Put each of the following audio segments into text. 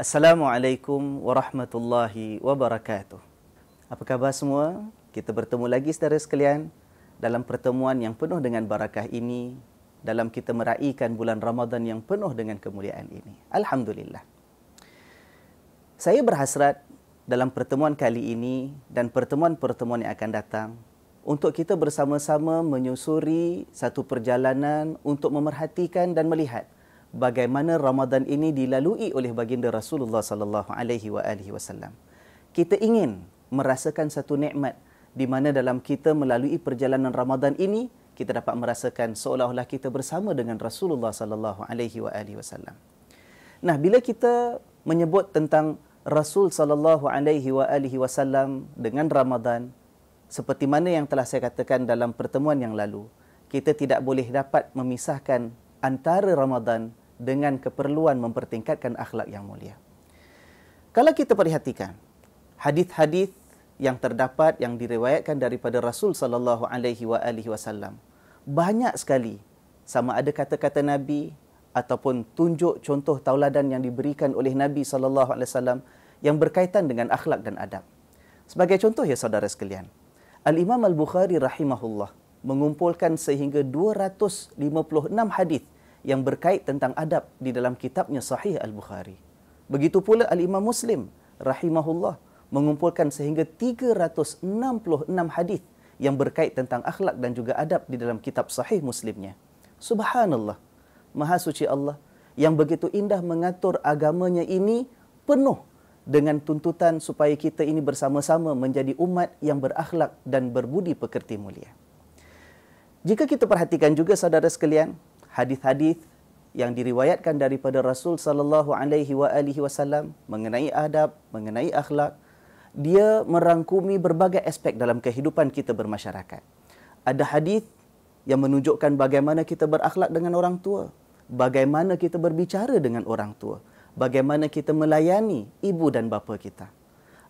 Assalamualaikum warahmatullahi wabarakatuh. Apa khabar semua? Kita bertemu lagi saudara sekalian dalam pertemuan yang penuh dengan barakah ini dalam kita meraihkan bulan Ramadan yang penuh dengan kemuliaan ini. Alhamdulillah. Saya berhasrat dalam pertemuan kali ini dan pertemuan-pertemuan yang akan datang untuk kita bersama-sama menyusuri satu perjalanan untuk memerhatikan dan melihat bagaimana Ramadan ini dilalui oleh baginda Rasulullah sallallahu alaihi wa alihi wasallam. Kita ingin merasakan satu nikmat di mana dalam kita melalui perjalanan Ramadan ini kita dapat merasakan seolah-olah kita bersama dengan Rasulullah sallallahu alaihi wa alihi wasallam. Nah, bila kita menyebut tentang Rasul sallallahu alaihi wa alihi wasallam dengan Ramadan seperti mana yang telah saya katakan dalam pertemuan yang lalu, kita tidak boleh dapat memisahkan antara Ramadan dengan keperluan mempertingkatkan akhlak yang mulia. Kalau kita perhatikan hadis-hadis yang terdapat yang diriwayatkan daripada Rasul sallallahu alaihi wa alihi wasallam banyak sekali sama ada kata-kata nabi ataupun tunjuk contoh tauladan yang diberikan oleh nabi sallallahu alaihi wasallam yang berkaitan dengan akhlak dan adab sebagai contoh ya saudara sekalian Al Imam Al Bukhari rahimahullah mengumpulkan sehingga 256 hadis yang berkait tentang adab di dalam kitabnya Sahih Al-Bukhari. Begitu pula Al-Imam Muslim rahimahullah mengumpulkan sehingga 366 hadis yang berkait tentang akhlak dan juga adab di dalam kitab Sahih Muslimnya. Subhanallah. Maha suci Allah yang begitu indah mengatur agamanya ini penuh dengan tuntutan supaya kita ini bersama-sama menjadi umat yang berakhlak dan berbudi pekerti mulia. Jika kita perhatikan juga saudara sekalian, hadis-hadis yang diriwayatkan daripada Rasul sallallahu alaihi wa alihi wasallam mengenai adab, mengenai akhlak, dia merangkumi berbagai aspek dalam kehidupan kita bermasyarakat. Ada hadis yang menunjukkan bagaimana kita berakhlak dengan orang tua, bagaimana kita berbicara dengan orang tua, bagaimana kita melayani ibu dan bapa kita.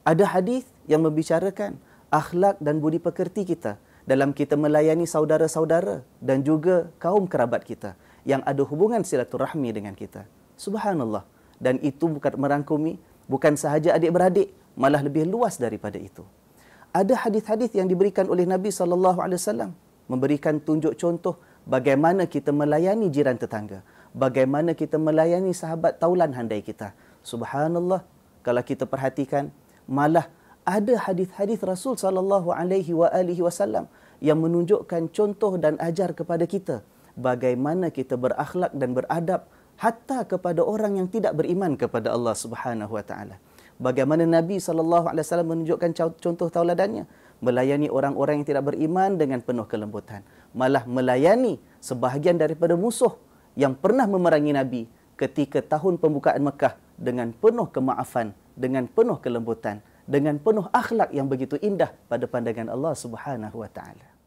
Ada hadis yang membicarakan akhlak dan budi pekerti kita dalam kita melayani saudara-saudara dan juga kaum kerabat kita yang ada hubungan silaturahmi dengan kita. Subhanallah. Dan itu bukan merangkumi bukan sahaja adik-beradik, malah lebih luas daripada itu. Ada hadis-hadis yang diberikan oleh Nabi sallallahu alaihi wasallam memberikan tunjuk contoh bagaimana kita melayani jiran tetangga, bagaimana kita melayani sahabat taulan handai kita. Subhanallah. Kalau kita perhatikan, malah ada hadis-hadis Rasul sallallahu alaihi wa alihi wasallam yang menunjukkan contoh dan ajar kepada kita bagaimana kita berakhlak dan beradab hatta kepada orang yang tidak beriman kepada Allah Subhanahu wa taala. Bagaimana Nabi sallallahu alaihi wasallam menunjukkan contoh tauladannya melayani orang-orang yang tidak beriman dengan penuh kelembutan, malah melayani sebahagian daripada musuh yang pernah memerangi Nabi ketika tahun pembukaan Mekah dengan penuh kemaafan, dengan penuh kelembutan dengan penuh akhlak yang begitu indah pada pandangan Allah Subhanahu wa taala.